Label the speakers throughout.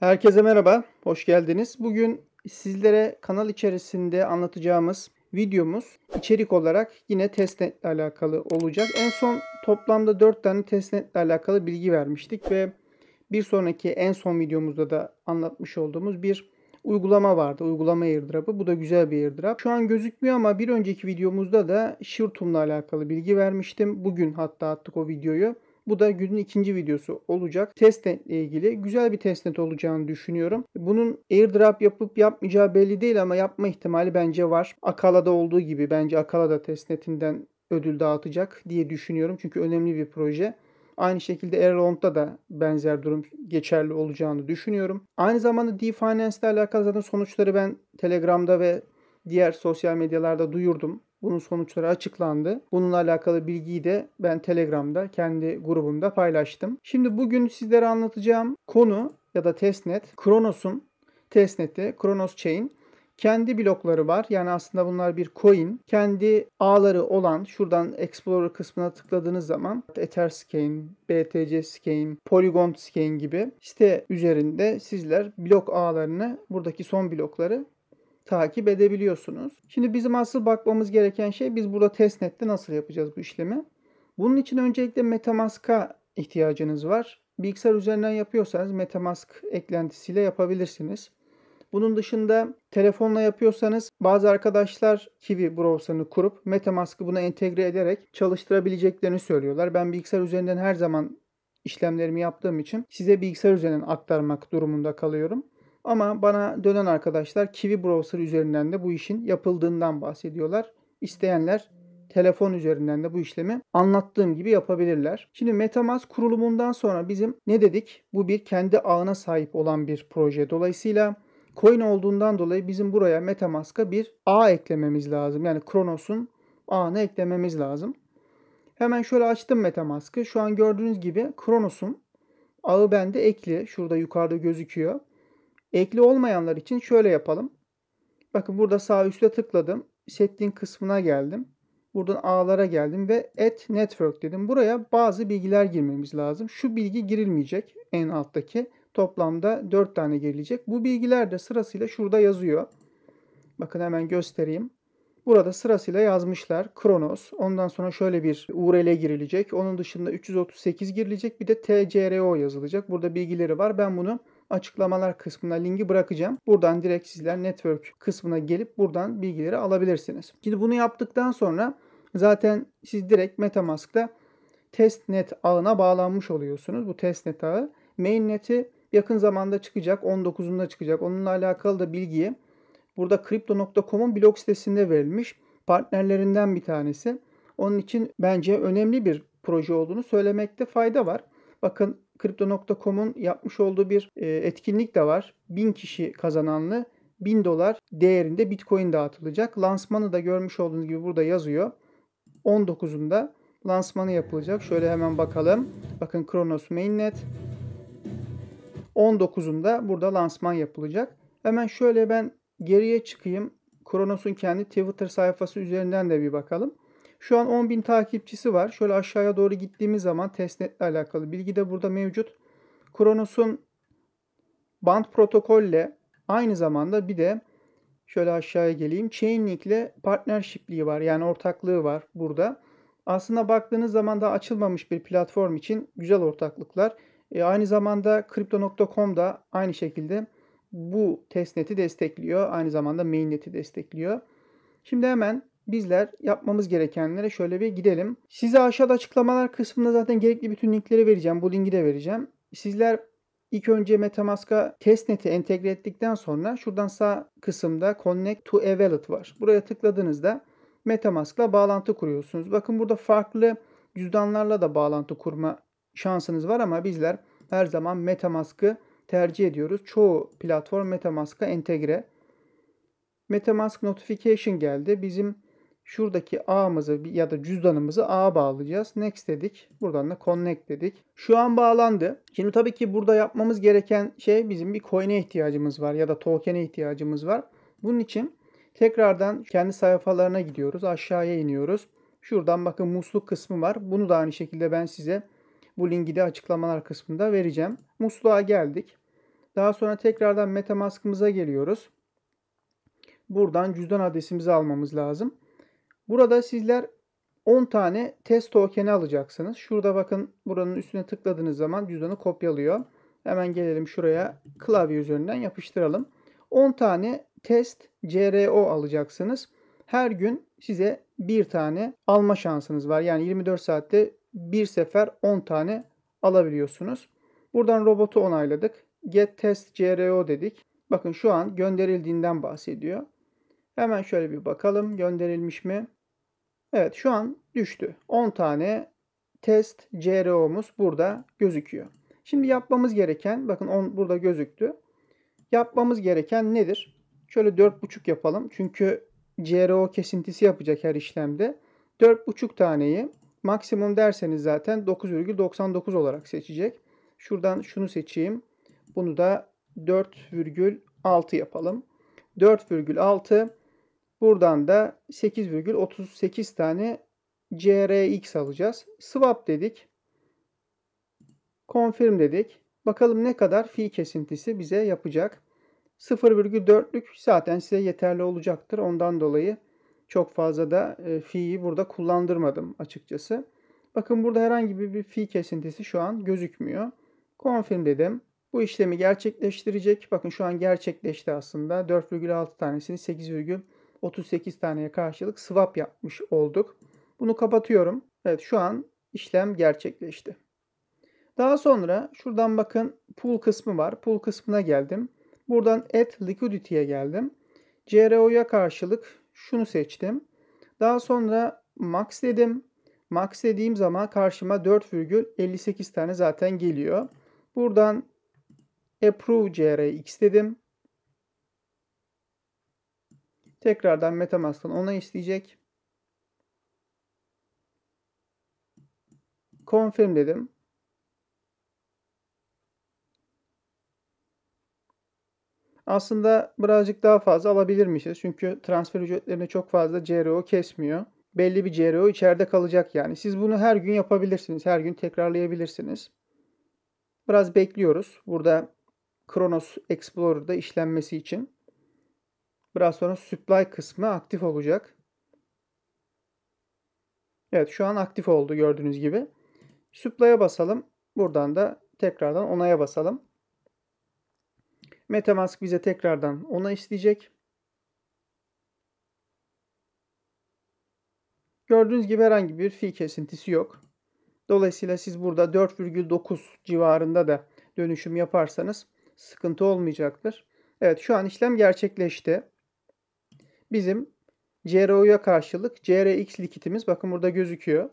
Speaker 1: Herkese merhaba, hoş geldiniz. Bugün sizlere kanal içerisinde anlatacağımız videomuz içerik olarak yine testnet alakalı olacak. En son toplamda 4 tane testnet alakalı bilgi vermiştik ve bir sonraki en son videomuzda da anlatmış olduğumuz bir uygulama vardı. Uygulama airdrop'ı. Bu da güzel bir airdrop. Şu an gözükmüyor ama bir önceki videomuzda da Shirtum'la alakalı bilgi vermiştim. Bugün hatta attık o videoyu. Bu da günün ikinci videosu olacak. Testnet ilgili güzel bir testnet olacağını düşünüyorum. Bunun airdrop yapıp yapmayacağı belli değil ama yapma ihtimali bence var. Akala'da olduğu gibi bence Akalada testnetinden ödül dağıtacak diye düşünüyorum. Çünkü önemli bir proje. Aynı şekilde Erlong'da da benzer durum geçerli olacağını düşünüyorum. Aynı zamanda D-Finance ile alakalı zaten sonuçları ben Telegram'da ve diğer sosyal medyalarda duyurdum. Bunun sonuçları açıklandı. Bununla alakalı bilgiyi de ben Telegram'da kendi grubumda paylaştım. Şimdi bugün sizlere anlatacağım konu ya da testnet Kronos'un testneti, Kronos Chain kendi blokları var. Yani aslında bunlar bir coin. Kendi ağları olan şuradan Explorer kısmına tıkladığınız zaman Ether BTC Skein, Polygon Skein gibi site üzerinde sizler blok ağlarını buradaki son blokları takip edebiliyorsunuz. Şimdi bizim asıl bakmamız gereken şey biz burada testnet'te nasıl yapacağız bu işlemi? Bunun için öncelikle MetaMask'a ihtiyacınız var. Bilgisayar üzerinden yapıyorsanız MetaMask eklentisiyle yapabilirsiniz. Bunun dışında telefonla yapıyorsanız bazı arkadaşlar Kiwi browser'ını kurup MetaMask'ı buna entegre ederek çalıştırabileceklerini söylüyorlar. Ben bilgisayar üzerinden her zaman işlemlerimi yaptığım için size bilgisayar üzerinden aktarmak durumunda kalıyorum. Ama bana dönen arkadaşlar Kiwi browser üzerinden de bu işin yapıldığından bahsediyorlar. İsteyenler telefon üzerinden de bu işlemi anlattığım gibi yapabilirler. Şimdi MetaMask kurulumundan sonra bizim ne dedik? Bu bir kendi ağına sahip olan bir proje. Dolayısıyla coin olduğundan dolayı bizim buraya Metamask'a bir A eklememiz lazım. Yani Kronos'un A'nı eklememiz lazım. Hemen şöyle açtım Metamask'ı. Şu an gördüğünüz gibi Kronos'un ağı bende ekli. Şurada yukarıda gözüküyor. Ekli olmayanlar için şöyle yapalım. Bakın burada sağ üstte tıkladım. Setting kısmına geldim. Buradan ağlara geldim ve at network dedim. Buraya bazı bilgiler girmemiz lazım. Şu bilgi girilmeyecek en alttaki. Toplamda 4 tane gelecek. Bu bilgiler de sırasıyla şurada yazıyor. Bakın hemen göstereyim. Burada sırasıyla yazmışlar. Kronos. Ondan sonra şöyle bir URL girilecek. Onun dışında 338 girilecek. Bir de TCRO yazılacak. Burada bilgileri var. Ben bunu açıklamalar kısmına linki bırakacağım. Buradan direkt sizler network kısmına gelip buradan bilgileri alabilirsiniz. Şimdi bunu yaptıktan sonra zaten siz direkt Metamask'ta testnet ağına bağlanmış oluyorsunuz. Bu testnet ağı. Mainnet'i Yakın zamanda çıkacak. 19'unda çıkacak. Onunla alakalı da bilgiyi burada Crypto.com'un blog sitesinde verilmiş. Partnerlerinden bir tanesi. Onun için bence önemli bir proje olduğunu söylemekte fayda var. Bakın Crypto.com'un yapmış olduğu bir e, etkinlik de var. 1000 kişi kazananlı 1000 dolar değerinde Bitcoin dağıtılacak. Lansmanı da görmüş olduğunuz gibi burada yazıyor. 19'unda lansmanı yapılacak. Şöyle hemen bakalım. Bakın Kronos Mainnet 19'unda burada lansman yapılacak. Hemen şöyle ben geriye çıkayım. Kronos'un kendi Twitter sayfası üzerinden de bir bakalım. Şu an 10.000 takipçisi var. Şöyle aşağıya doğru gittiğimiz zaman testnetle alakalı bilgi de burada mevcut. Kronos'un band protokolle aynı zamanda bir de şöyle aşağıya geleyim. Chainlink ile partnershipliği var. Yani ortaklığı var burada. Aslında baktığınız zaman da açılmamış bir platform için güzel ortaklıklar. E, aynı zamanda Crypto.com da aynı şekilde bu testnet'i destekliyor. Aynı zamanda mainnet'i destekliyor. Şimdi hemen bizler yapmamız gerekenlere şöyle bir gidelim. Size aşağıda açıklamalar kısmında zaten gerekli bütün linkleri vereceğim. Bu linki de vereceğim. Sizler ilk önce Metamask'a testnet'i entegre ettikten sonra şuradan sağ kısımda Connect to a Wallet var. Buraya tıkladığınızda Metamask'la bağlantı kuruyorsunuz. Bakın burada farklı cüzdanlarla da bağlantı kurma şansınız var ama bizler her zaman Metamask'ı tercih ediyoruz. Çoğu platform Metamask'a entegre. Metamask notification geldi. Bizim şuradaki ağımızı ya da cüzdanımızı ağa bağlayacağız. Next dedik. Buradan da connect dedik. Şu an bağlandı. Şimdi tabii ki burada yapmamız gereken şey bizim bir coin'e ihtiyacımız var ya da token'e ihtiyacımız var. Bunun için tekrardan kendi sayfalarına gidiyoruz. Aşağıya iniyoruz. Şuradan bakın musluk kısmı var. Bunu da aynı şekilde ben size bu linki de açıklamalar kısmında vereceğim. Musluğa geldik. Daha sonra tekrardan MetaMask'ımıza geliyoruz. Buradan cüzdan adresimizi almamız lazım. Burada sizler 10 tane test token'i alacaksınız. Şurada bakın buranın üstüne tıkladığınız zaman cüzdanı kopyalıyor. Hemen gelelim şuraya klavye üzerinden yapıştıralım. 10 tane test CRO alacaksınız. Her gün size bir tane alma şansınız var. Yani 24 saatte bir sefer 10 tane alabiliyorsunuz. Buradan robotu onayladık. Get test CRO dedik. Bakın şu an gönderildiğinden bahsediyor. Hemen şöyle bir bakalım gönderilmiş mi? Evet şu an düştü. 10 tane test CRO'muz burada gözüküyor. Şimdi yapmamız gereken bakın 10 burada gözüktü. Yapmamız gereken nedir? Şöyle 4.5 yapalım. Çünkü CRO kesintisi yapacak her işlemde. 4.5 taneyi Maksimum derseniz zaten 9,99 olarak seçecek. Şuradan şunu seçeyim. Bunu da 4,6 yapalım. 4,6 buradan da 8,38 tane CRX alacağız. Swap dedik. Confirm dedik. Bakalım ne kadar fi kesintisi bize yapacak. 0,4'lük zaten size yeterli olacaktır. Ondan dolayı çok fazla da e, fi'yi burada kullandırmadım açıkçası. Bakın burada herhangi bir, bir fi kesintisi şu an gözükmüyor. Confirm dedim. Bu işlemi gerçekleştirecek. Bakın şu an gerçekleşti aslında. 4,6 tanesini 8,38 taneye karşılık swap yapmış olduk. Bunu kapatıyorum. Evet şu an işlem gerçekleşti. Daha sonra şuradan bakın pool kısmı var. Pool kısmına geldim. Buradan add liquidity'ye geldim. CRO'ya karşılık şunu seçtim. Daha sonra max dedim. Max dediğim zaman karşıma 4,58 tane zaten geliyor. Buradan approve crx dedim. Tekrardan Metamask'tan ona isteyecek. Confirm dedim. Aslında birazcık daha fazla alabilirmişiz. Çünkü transfer ücretlerini çok fazla CRO kesmiyor. Belli bir CRO içeride kalacak yani. Siz bunu her gün yapabilirsiniz. Her gün tekrarlayabilirsiniz. Biraz bekliyoruz. Burada Kronos Explorer'da işlenmesi için. Biraz sonra supply kısmı aktif olacak. Evet şu an aktif oldu gördüğünüz gibi. Supply'a basalım. Buradan da tekrardan onaya basalım. Metamask bize tekrardan ona isteyecek. Gördüğünüz gibi herhangi bir fi kesintisi yok. Dolayısıyla siz burada 4,9 civarında da dönüşüm yaparsanız sıkıntı olmayacaktır. Evet şu an işlem gerçekleşti. Bizim CRO'ya karşılık CRX likitimiz bakın burada gözüküyor.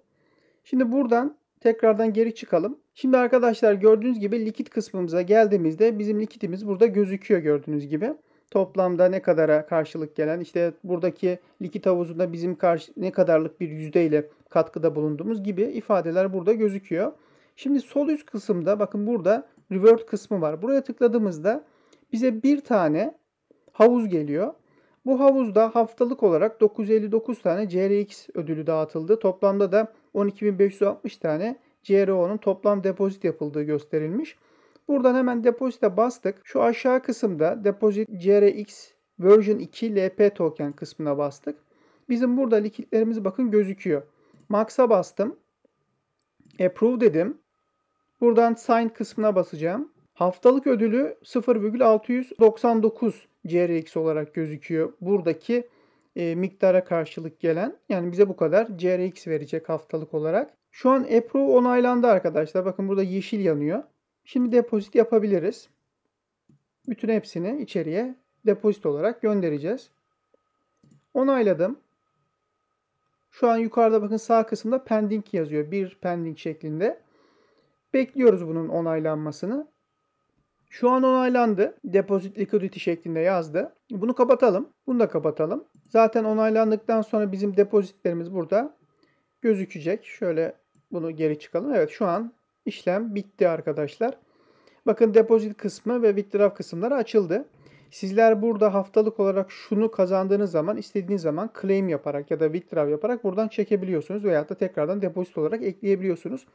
Speaker 1: Şimdi buradan Tekrardan geri çıkalım. Şimdi arkadaşlar gördüğünüz gibi likit kısmımıza geldiğimizde bizim likitimiz burada gözüküyor gördüğünüz gibi. Toplamda ne kadara karşılık gelen işte buradaki likit havuzunda bizim karşı, ne kadarlık bir yüzdeyle katkıda bulunduğumuz gibi ifadeler burada gözüküyor. Şimdi sol üst kısımda bakın burada revert kısmı var. Buraya tıkladığımızda bize bir tane havuz geliyor. Bu havuzda haftalık olarak 959 tane CRX ödülü dağıtıldı. Toplamda da 12.560 tane CRO'nun toplam depozit yapıldığı gösterilmiş. Buradan hemen depozite bastık. Şu aşağı kısımda depozit CRX version 2 LP token kısmına bastık. Bizim burada likitlerimiz bakın gözüküyor. Max'a bastım. Approve dedim. Buradan sign kısmına basacağım. Haftalık ödülü 0,699 CRX olarak gözüküyor. Buradaki e, miktara karşılık gelen yani bize bu kadar CRX verecek haftalık olarak. Şu an EPRO onaylandı arkadaşlar. Bakın burada yeşil yanıyor. Şimdi depozit yapabiliriz. Bütün hepsini içeriye depozit olarak göndereceğiz. Onayladım. Şu an yukarıda bakın sağ kısımda pending yazıyor. Bir pending şeklinde. Bekliyoruz bunun onaylanmasını. Şu an onaylandı. Deposit liquidity şeklinde yazdı. Bunu kapatalım. Bunu da kapatalım. Zaten onaylandıktan sonra bizim depozitlerimiz burada gözükecek. Şöyle bunu geri çıkalım. Evet şu an işlem bitti arkadaşlar. Bakın depozit kısmı ve withdraw kısımları açıldı. Sizler burada haftalık olarak şunu kazandığınız zaman istediğiniz zaman claim yaparak ya da withdraw yaparak buradan çekebiliyorsunuz veyahut da tekrardan depozit olarak ekleyebiliyorsunuz.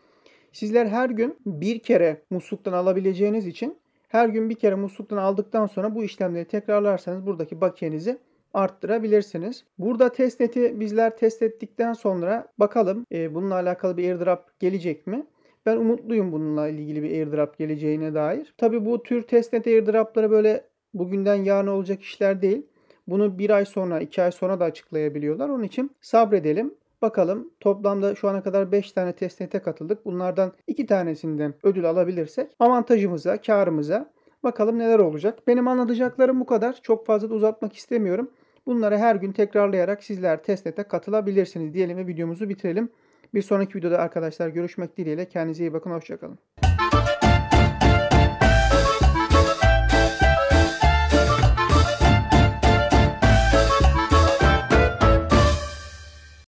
Speaker 1: Sizler her gün bir kere musluktan alabileceğiniz için her gün bir kere musluktan aldıktan sonra bu işlemleri tekrarlarsanız buradaki bakiyenizi arttırabilirsiniz. Burada testnet'i bizler test ettikten sonra bakalım e, bununla alakalı bir airdrop gelecek mi? Ben umutluyum bununla ilgili bir airdrop geleceğine dair. Tabii bu tür testnet airdropları böyle bugünden yarın olacak işler değil. Bunu bir ay sonra, iki ay sonra da açıklayabiliyorlar. Onun için sabredelim. Bakalım toplamda şu ana kadar 5 tane testnete katıldık. Bunlardan 2 tanesinden ödül alabilirsek avantajımıza, karımıza bakalım neler olacak. Benim anlatacaklarım bu kadar. Çok fazla da uzatmak istemiyorum. Bunları her gün tekrarlayarak sizler testnete katılabilirsiniz diyelim ve videomuzu bitirelim. Bir sonraki videoda arkadaşlar görüşmek dileğiyle. Kendinize iyi bakın. Hoşçakalın.